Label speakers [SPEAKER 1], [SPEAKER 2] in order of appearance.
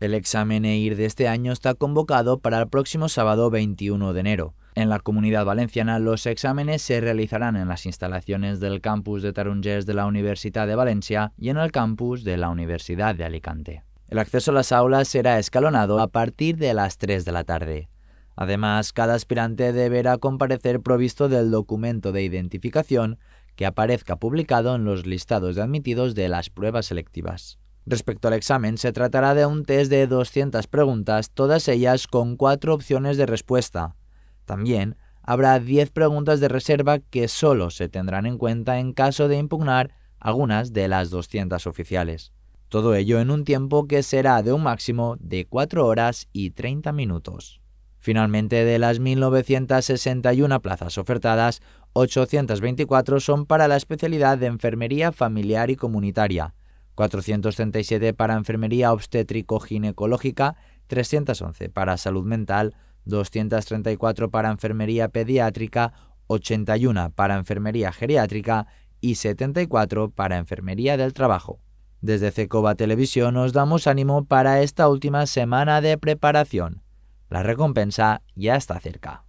[SPEAKER 1] El examen EIR de este año está convocado para el próximo sábado 21 de enero. En la comunidad valenciana, los exámenes se realizarán en las instalaciones del campus de Tarongers de la Universidad de Valencia y en el campus de la Universidad de Alicante. El acceso a las aulas será escalonado a partir de las 3 de la tarde. Además, cada aspirante deberá comparecer provisto del documento de identificación que aparezca publicado en los listados de admitidos de las pruebas selectivas. Respecto al examen, se tratará de un test de 200 preguntas, todas ellas con cuatro opciones de respuesta. También habrá 10 preguntas de reserva que solo se tendrán en cuenta en caso de impugnar algunas de las 200 oficiales. Todo ello en un tiempo que será de un máximo de 4 horas y 30 minutos. Finalmente, de las 1.961 plazas ofertadas, 824 son para la especialidad de Enfermería Familiar y Comunitaria, 437 para enfermería obstétrico-ginecológica, 311 para salud mental, 234 para enfermería pediátrica, 81 para enfermería geriátrica y 74 para enfermería del trabajo. Desde CECOBA Televisión nos damos ánimo para esta última semana de preparación. La recompensa ya está cerca.